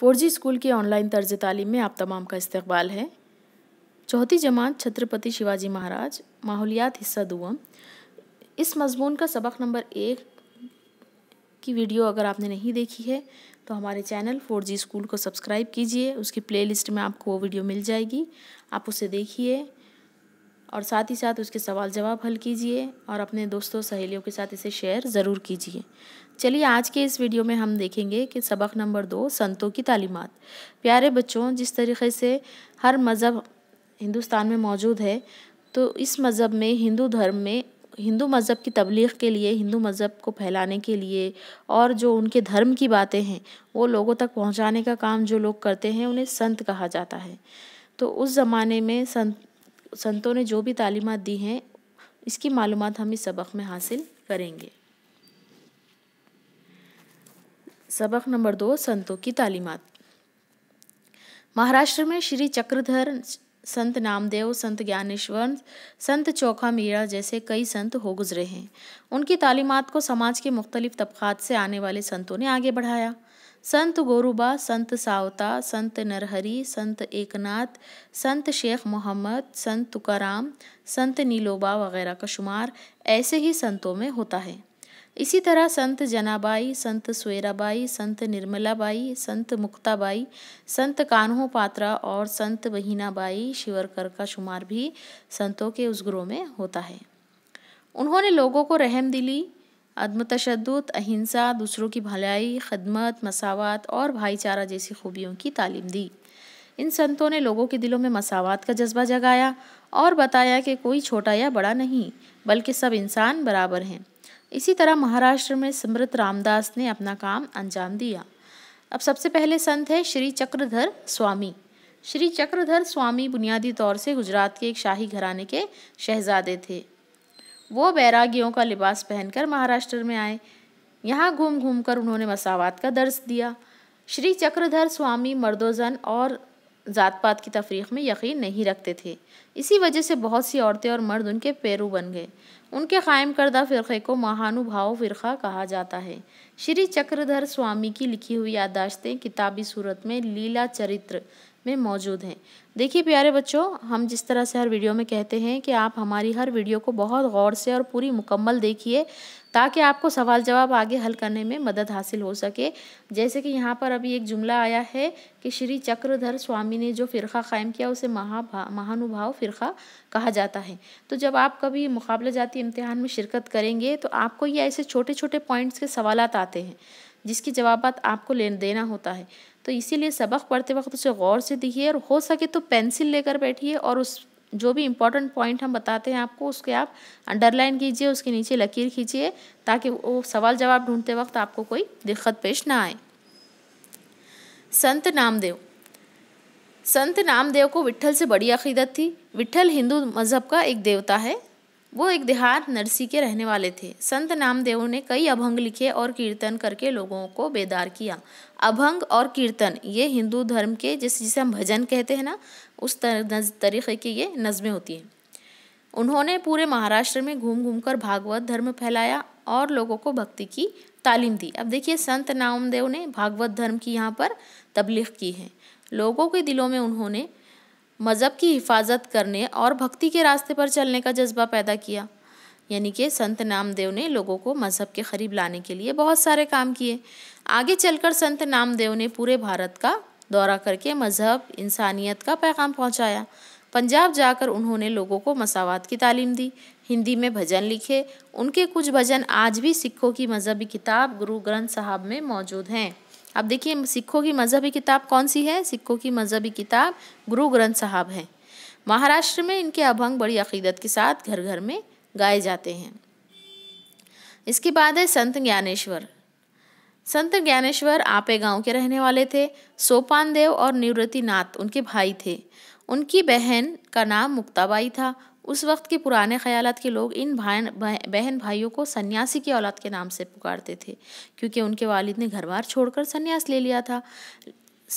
Four G school की online तर्ज तालीम में आप तमाम का इस्तबाल है चौथी जमात छत्रपति शिवाजी महाराज माहौलियात हिस्सा दुआ इस मजमून का सबक नंबर एक की वीडियो अगर आपने नहीं देखी है तो हमारे चैनल फोर जी स्कूल को सब्सक्राइब कीजिए उसकी प्लेलिस्ट में आपको वो वीडियो मिल जाएगी आप उसे देखिए और साथ ही साथ उसके सवाल जवाब हल कीजिए और अपने दोस्तों सहेलियों के साथ इसे शेयर ज़रूर कीजिए चलिए आज के इस वीडियो में हम देखेंगे कि सबक नंबर दो संतों की तालीमत प्यारे बच्चों जिस तरीके से हर मज़हब हिंदुस्तान में मौजूद है तो इस मज़हब में हिंदू धर्म में हिंदू मज़हब की तबलीग के लिए हिंदू मज़हब को फैलाने के लिए और जो उनके धर्म की बातें हैं वो लोगों तक पहुंचाने का काम जो लोग करते हैं उन्हें संत कहा जाता है तो उस ज़माने में संत संतों ने जो भी तालीमत दी हैं इसकी मालूम हम इस सबक में हासिल करेंगे सबक नंबर दो संतों की तालीमत महाराष्ट्र में श्री चक्रधर संत नामदेव संत ज्ञानेश्वर संत चौखा मीरा जैसे कई संत हो गुजरे हैं उनकी तालीमत को समाज के मुख्तलिफ तबक़ात से आने वाले संतों ने आगे बढ़ाया संत गोरुबा संत सावता संत नरहरी संत एकनाथ संत शेख मोहम्मद संत तुकाराम संत नीलोबा वगैरह का शुमार ऐसे ही संतों में होता है इसी तरह संत जनाबाई संत सवेराबाई संत निर्मलाबाई संत मुक्ताबाई संत कान्हो पात्रा और संत बहीनाबाई शिवरकर का शुमार भी संतों के उस ग्रोह में होता है उन्होंने लोगों को रहम दिली अदम तशद अहिंसा दूसरों की भलाई खदमत मसावत और भाईचारा जैसी खूबियों की तालीम दी इन संतों ने लोगों के दिलों में मसावत का जज्बा जगाया और बताया कि कोई छोटा या बड़ा नहीं बल्कि सब इंसान बराबर हैं इसी तरह महाराष्ट्र में समृत रामदास ने अपना काम अंजाम दिया अब सबसे पहले संत है श्री चक्रधर स्वामी श्री चक्रधर स्वामी बुनियादी तौर से गुजरात के एक शाही घराने के शहजादे थे वो बैरागियों का लिबास पहनकर महाराष्ट्र में आए यहाँ घूम घूम कर उन्होंने मसावात का दर्ज दिया श्री चक्रधर स्वामी मर्दोजन और ज़ात पात की तफरीक में यकीन नहीं रखते थे इसी वजह से बहुत सी औरतें और मर्द उनके पैरू बन गए उनके कायम करदा फ़िरक़े को महानुभाव फ़िरक़ा कहा जाता है श्री चक्रधर स्वामी की लिखी हुई यादाश्तें किताबी सूरत में लीला चरित्र में मौजूद हैं देखिए प्यारे बच्चों हम जिस तरह से हर वीडियो में कहते हैं कि आप हमारी हर वीडियो को बहुत गौर से और पूरी मुकम्मल देखिए ताकि आपको सवाल जवाब आगे हल करने में मदद हासिल हो सके जैसे कि यहाँ पर अभी एक जुमला आया है कि श्री चक्रधर स्वामी ने जो फ़िरका क़ायम किया उसे महाभा महानुभाव फ़िरका कहा जाता है तो जब आप कभी मुकाबला जाती इम्तहान में शिरकत करेंगे तो आपको ये ऐसे छोटे छोटे पॉइंट्स के सवाल आते हैं जिसकी जवाब आपको ले देना होता है तो इसीलिए सबक पढ़ते वक्त उसे गौर से दिखिए और हो सके तो पेंसिल लेकर बैठिए और उस जो भी इम्पोर्टेंट पॉइंट हम बताते हैं आपको उसके आप अंडरलाइन कीजिए उसके नीचे लकीर खींचिए ताकि वो सवाल जवाब ढूंढते वक्त आपको कोई दिक्कत पेश ना आए संत नामदेव संत नामदेव को विठल से बड़ी अकीदत थी विट्ठल हिंदू मज़हब का एक देवता है वो एक देहात नरसी के रहने वाले थे संत नामदेव ने कई अभंग लिखे और कीर्तन करके लोगों को बेदार किया अभंग और कीर्तन ये हिंदू धर्म के जिस जिसे हम भजन कहते हैं ना उस तरीके की ये नज़में होती हैं उन्होंने पूरे महाराष्ट्र में घूम घूम कर भागवत धर्म फैलाया और लोगों को भक्ति की तालीम दी अब देखिए संत नामदेव ने भागवत धर्म की यहाँ पर तबलीग की है लोगों के दिलों में उन्होंने मज़हब की हिफाजत करने और भक्ति के रास्ते पर चलने का जज्बा पैदा किया यानी कि संत नामदेव ने लोगों को मज़हब के करीब लाने के लिए बहुत सारे काम किए आगे चलकर संत नामदेव ने पूरे भारत का दौरा करके मज़हब इंसानियत का पैगाम पहुंचाया। पंजाब जाकर उन्होंने लोगों को मसावत की तालीम दी हिंदी में भजन लिखे उनके कुछ भजन आज भी सिखों की मजहबी किताब गुरु ग्रंथ साहब में मौजूद हैं अब देखिए सिखों की मजहबी किताब कौन सी है सिखों की मजहबी किताब गुरु ग्रंथ साहब है महाराष्ट्र में इनके अभंग बड़ी अकीदत के साथ घर घर में गाए जाते हैं इसके बाद है संत ज्ञानेश्वर संत ज्ञानेश्वर आपे गांव के रहने वाले थे सोपान देव और निवृत्ति नाथ उनके भाई थे उनकी बहन का नाम मुक्ताबाई था उस वक्त के पुराने ख्याल के लोग इन भाई बहन भाइयों को सन्यासी की औलाद के नाम से पुकारते थे क्योंकि उनके वालिद ने घरवार छोड़कर सन्यास ले लिया था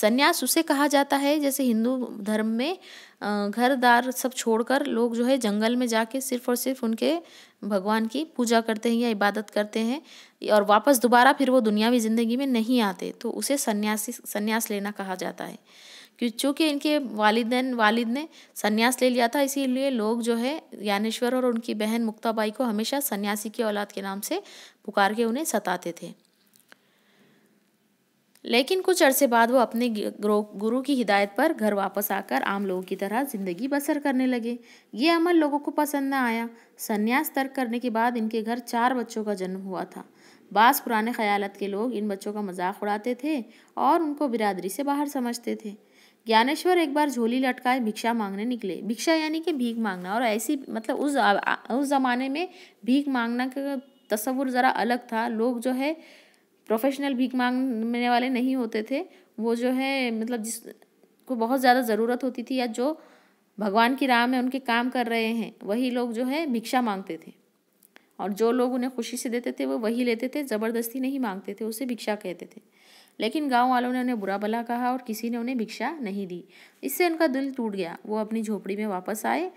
सन्यास उसे कहा जाता है जैसे हिंदू धर्म में घरदार सब छोड़कर लोग जो है जंगल में जाके सिर्फ और सिर्फ उनके भगवान की पूजा करते हैं या इबादत करते हैं और वापस दोबारा फिर वो दुनियावी ज़िंदगी में नहीं आते तो उसे सन्यासी सन्यास लेना कहा जाता है कि चूँकि इनके वालिदैन वालिद ने सन्यास ले लिया था इसीलिए लोग जो है ज्ञानेश्वर और उनकी बहन मुक्ताबाई को हमेशा सन्यासी की औलाद के नाम से पुकार के उन्हें सताते थे लेकिन कुछ अरसे बाद वो अपने गुरु की हिदायत पर घर वापस आकर आम लोगों की तरह ज़िंदगी बसर करने लगे ये अमल लोगों को पसंद न आया सन्यास तर्क करने के बाद इनके घर चार बच्चों का जन्म हुआ था बास पुराने ख्यालत के लोग इन बच्चों का मजाक उड़ाते थे और उनको बिरादरी से बाहर समझते थे ज्ञानेश्वर एक बार झोली लटकाए भिक्षा मांगने निकले भिक्षा यानी कि भीख मांगना और ऐसी मतलब उस उस ज़माने में भीख मांगना का तस्वुर ज़रा अलग था लोग जो है प्रोफेशनल भीख मांगने वाले नहीं होते थे वो जो है मतलब जिस को बहुत ज़्यादा ज़रूरत होती थी या जो भगवान की राह में उनके काम कर रहे हैं वही लोग जो है भिक्षा मांगते थे और जो लोग उन्हें खुशी से देते थे वो वही लेते थे ज़बरदस्ती नहीं मांगते थे उसे भिक्षा कहते थे लेकिन गांव वालों ने उन्हें बुरा भला कहा और किसी ने उन्हें भिक्षा नहीं दी इससे उनका दिल टूट गया वो अपनी झोपड़ी में वापस आए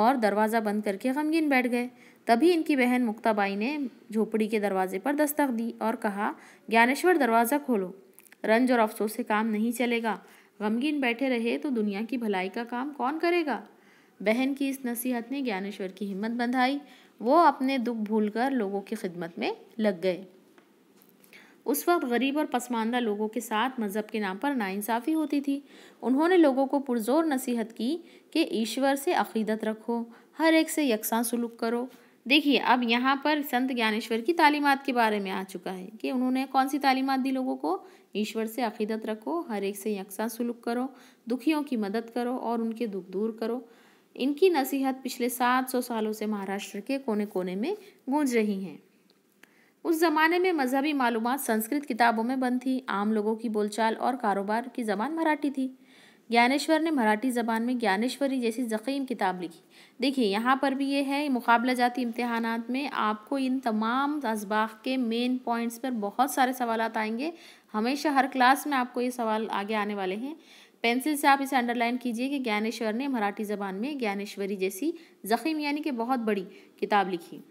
और दरवाज़ा बंद करके गमगीन बैठ गए तभी इनकी बहन मुक्ताबाई ने झोपड़ी के दरवाजे पर दस्तक दी और कहा ज्ञानेश्वर दरवाज़ा खोलो रंज और अफसोस से काम नहीं चलेगा गमगीन बैठे रहे तो दुनिया की भलाई का काम कौन करेगा बहन की इस नसीहत ने ज्ञानेश्वर की हिम्मत बंधाई वो अपने दुख भूलकर लोगों की खिदमत में लग गए उस वक्त गरीब और पसमानदा लोगों के साथ मज़हब के नाम पर नाइंसाफ़ी होती थी उन्होंने लोगों को पुरजोर नसीहत की कि ईश्वर से अकीदत रखो हर एक से यकसा सलूक करो देखिए अब यहाँ पर संत ज्ञानेश्वर की तालीमत के बारे में आ चुका है कि उन्होंने कौन सी तालीमत दी लोगों को ईश्वर से अकीदत रखो हर एक से यकसा सलूक करो दुखियों की मदद करो और उनके दुख दूर करो इनकी नसीहत पिछले सात सौ सालों से महाराष्ट्र के कोने कोने में गूंज रही हैं उस ज़माने में मजहबी मालूम संस्कृत किताबों में बंद थी आम लोगों की बोलचाल और कारोबार की ज़बान मराठी थी ज्ञानेश्वर ने मराठी ज़बान में ज्ञानेश्वरी जैसी ज़ख़ीम किताब लिखी देखिए यहाँ पर भी ये है मुकाबला जाती इम्तहान में आपको इन तमाम असबाक के मेन पॉइंट्स पर बहुत सारे सवाल आएंगे हमेशा हर क्लास में आपको ये सवाल आगे आने वाले हैं पेंसिल से आप इसे अंडरलाइन कीजिए कि ज्ञानेश्वर ने मराठी ज़बान में ज्ञानेश्वरी जैसी ज़ख़ीम यानी कि बहुत बड़ी किताब लिखी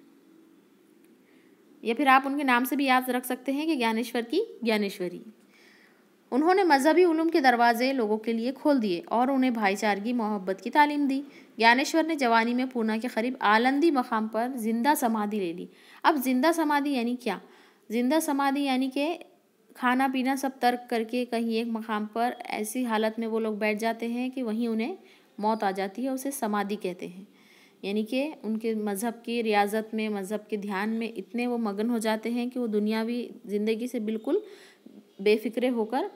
या फिर आप उनके नाम से भी याद रख सकते हैं कि ज्ञानेश्वर की ज्ञानेश्वरी उन्होंने मजहबी उलूम के दरवाजे लोगों के लिए खोल दिए और उन्हें भाईचारगी मोहब्बत की तालीम दी ज्ञानेश्वर ने जवानी में पूना के करीब आलंदी मकाम पर जिंदा समाधि ले ली अब जिंदा समाधि यानी क्या जिंदा समाधि यानी कि खाना पीना सब तर्क करके कहीं एक मकाम पर ऐसी हालत में वो लोग बैठ जाते हैं कि वहीं उन्हें मौत आ जाती है उसे समाधि कहते हैं यानी कि उनके मज़हब की रियाजत में मज़हब के ध्यान में इतने वो मगन हो जाते हैं कि वो दुनियावी ज़िंदगी से बिल्कुल बेफिक्रे होकर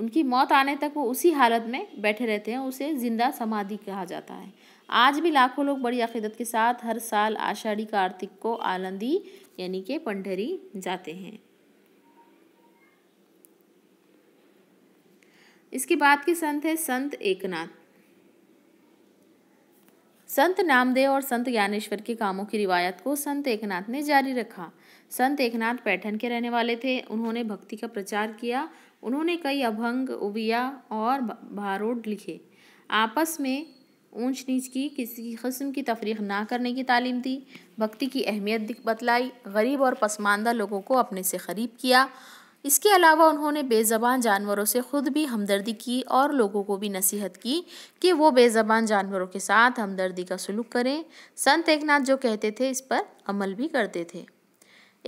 उनकी मौत आने तक वो उसी हालत में बैठे रहते हैं उसे ज़िंदा समाधि कहा जाता है आज भी लाखों लोग बड़ी अकीदत के साथ हर साल आषाढ़ी कार्तिक को आलंदी यानी कि पंडरी जाते हैं इसके बाद के संत है संत एकनाथ संत नामदेव और संत ज्ञानेश्वर के कामों की रिवायत को संत एकनाथ ने जारी रखा संत एकनाथ पैठन के रहने वाले थे उन्होंने भक्ति का प्रचार किया उन्होंने कई अभंग उबिया और भारोड लिखे आपस में ऊंच नीच की किसी किस्म की तफरीक ना करने की तालीम दी भक्ति की अहमियत बतलाई गरीब और पसमानदा लोगों को अपने से करीब किया इसके अलावा उन्होंने बेज़बान जानवरों से ख़ुद भी हमदर्दी की और लोगों को भी नसीहत की कि वो बेज़बान जानवरों के साथ हमदर्दी का सलूक करें संत एक जो कहते थे इस पर अमल भी करते थे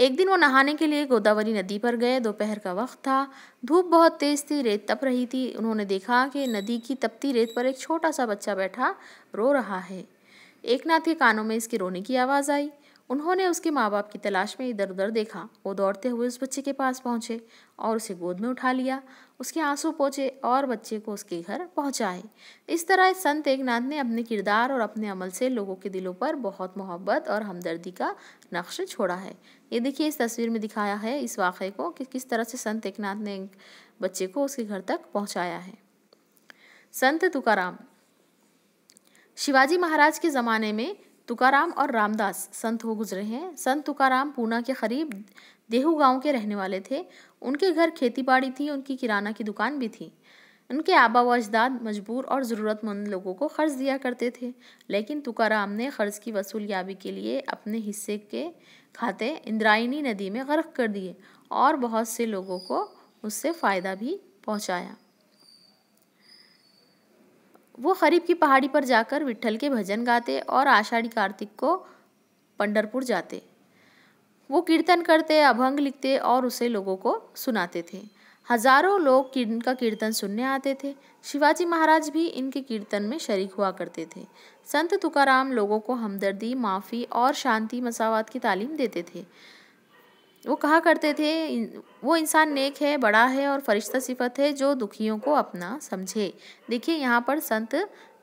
एक दिन वो नहाने के लिए गोदावरी नदी पर गए दोपहर का वक्त था धूप बहुत तेज़ थी रेत तप रही थी उन्होंने देखा कि नदी की तपती रेत पर एक छोटा सा बच्चा बैठा रो रहा है एकनाथ के कानों में इसके रोने की आवाज़ आई उन्होंने उसके माँ बाप की तलाश में इधर उधर देखा वो दौड़ते हुए उस बच्चे के पास पहुँचे और उसे गोद में उठा लिया उसके आंसू पहुँचे और बच्चे को उसके घर पहुँचाए इस तरह संत एकनाथ ने अपने किरदार और अपने अमल से लोगों के दिलों पर बहुत मोहब्बत और हमदर्दी का नक्श छोड़ा है ये देखिए इस तस्वीर में दिखाया है इस वाक़े को कि किस तरह से संत एक ने बच्चे को उसके घर तक पहुँचाया है संत तुकाराम शिवाजी महाराज के ज़माने में तुकाराम और रामदास संत हो गुजरे हैं संत तुकाराम पूना के करीब देहू गांव के रहने वाले थे उनके घर खेती बाड़ी थी उनकी किराना की दुकान भी थी उनके आबा व अजदाद मजबूर और ज़रूरतमंद लोगों को कर्ज दिया करते थे लेकिन तुकाराम ने कर्ज की वसूलियाबी के लिए अपने हिस्से के खाते इंद्रायणी नदी में गर्क कर दिए और बहुत से लोगों को उससे फ़ायदा भी पहुँचाया वो खरीब की पहाड़ी पर जाकर विठल के भजन गाते और आषाढ़ी कार्तिक को पंडरपुर जाते वो कीर्तन करते अभंग लिखते और उसे लोगों को सुनाते थे हजारों लोग का कीर्तन सुनने आते थे शिवाजी महाराज भी इनके कीर्तन में शरीक हुआ करते थे संत तुकाराम लोगों को हमदर्दी माफ़ी और शांति मसावत की तालीम देते थे वो कहा करते थे वो इंसान नेक है बड़ा है और फरिश्ता सिफत है जो दुखियों को अपना समझे देखिए यहाँ पर संत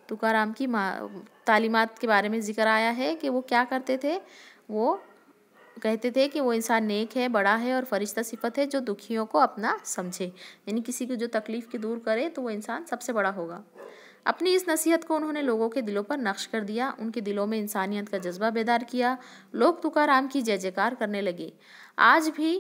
तुकाराम की माँ तालीमत के बारे में जिक्र आया है कि वो क्या करते थे वो कहते थे कि वो इंसान नेक है बड़ा है और फरिश्ता सिफत है जो दुखियों को अपना समझे यानी किसी को जो तकलीफ़ की दूर करे तो वो इंसान सबसे बड़ा होगा अपनी इस नसीहत को उन्होंने लोगों के दिलों पर नक्श कर दिया उनके दिलों में इंसानियत का जज्बा बेदार किया लोग तुकाराम की जय जयकार करने लगे आज भी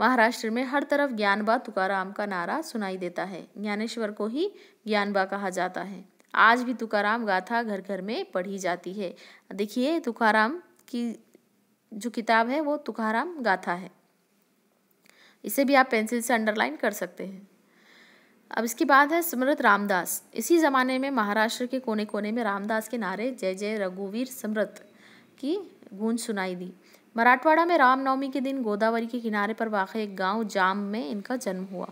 महाराष्ट्र में हर तरफ ज्ञानबा तुकाराम का नारा सुनाई देता है ज्ञानेश्वर को ही ज्ञानबा कहा जाता है आज भी तुकाराम गाथा घर घर में पढ़ी जाती है देखिए तुकाराम की जो किताब है वो तुकाराम गाथा है इसे भी आप पेंसिल से अंडरलाइन कर सकते हैं अब इसकी बात है स्मृत रामदास इसी ज़माने में महाराष्ट्र के कोने कोने में रामदास के नारे जय जय रघुवीर स्मृत की गूंज सुनाई दी मराठवाड़ा में रामनवमी के दिन गोदावरी के किनारे पर वाक़ एक गांव जाम में इनका जन्म हुआ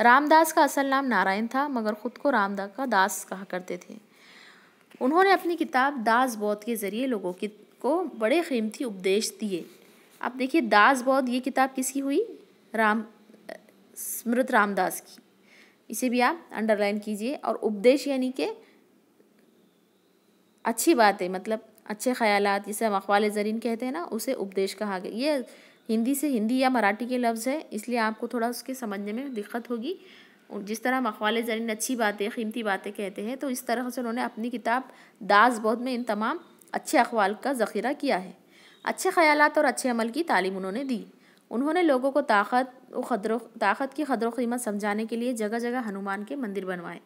रामदास का असल नाम नारायण था मगर खुद को रामदास का दास कहा करते थे उन्होंने अपनी किताब दास बौद्ध के ज़रिए लोगों की को बड़े कीमती उपदेश दिए अब देखिए दास बौद्ध ये किताब किसकी हुई राम स्मृत रामदास की इसे भी आप अंडरलाइन कीजिए और उपदेश यानी के अच्छी बात है मतलब अच्छे ख्याल जिसे हम अखवाल ज़रीन कहते हैं ना उसे उपदेश कहा गया ये हिंदी से हिंदी या मराठी के लफ्ज़ है इसलिए आपको थोड़ा उसके समझने में दिक्कत होगी जिस तरह हम अखवाल ज़रीन अच्छी बातें कीमती बातें कहते हैं तो इस तरह से उन्होंने अपनी किताब दास बौद्ध में इन तमाम अच्छे अखवाल का ज़ख़ीरा किया है अच्छे ख्याल और अच्छे अमल की तालीम उन्होंने दी उन्होंने लोगों को ताकत खदरों ताकत की खदरो कीमत समझाने के लिए जगह जगह हनुमान के मंदिर बनवाए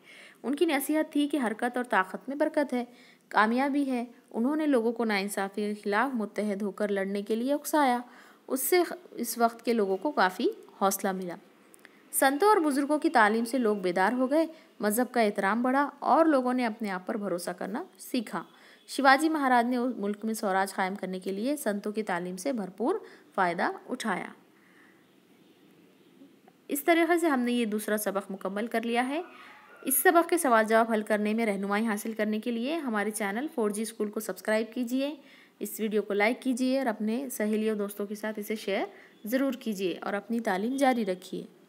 उनकी नसीहत थी कि हरकत और ताकत में बरकत है कामयाबी है उन्होंने लोगों को नाइंसाफ़ी के ख़िलाफ़ मुतहद होकर लड़ने के लिए उकसाया उससे इस वक्त के लोगों को काफ़ी हौसला मिला संतों और बुज़ुर्गों की तालीम से लोग बेदार हो गए मज़हब का एहतराम बढ़ा और लोगों ने अपने आप पर भरोसा करना सीखा शिवाजी महाराज ने उस मुल्क में स्वराज कायम करने के लिए संतों की तालीम से भरपूर फ़ायदा उठाया इस तरीके से हमने ये दूसरा सबक मुकम्मल कर लिया है इस सबक के सवाल जवाब हल करने में रहनुमाई हासिल करने के लिए हमारे चैनल फोर जी स्कूल को सब्सक्राइब कीजिए इस वीडियो को लाइक कीजिए और अपने सहेलियों दोस्तों के साथ इसे शेयर ज़रूर कीजिए और अपनी तालीम जारी रखिए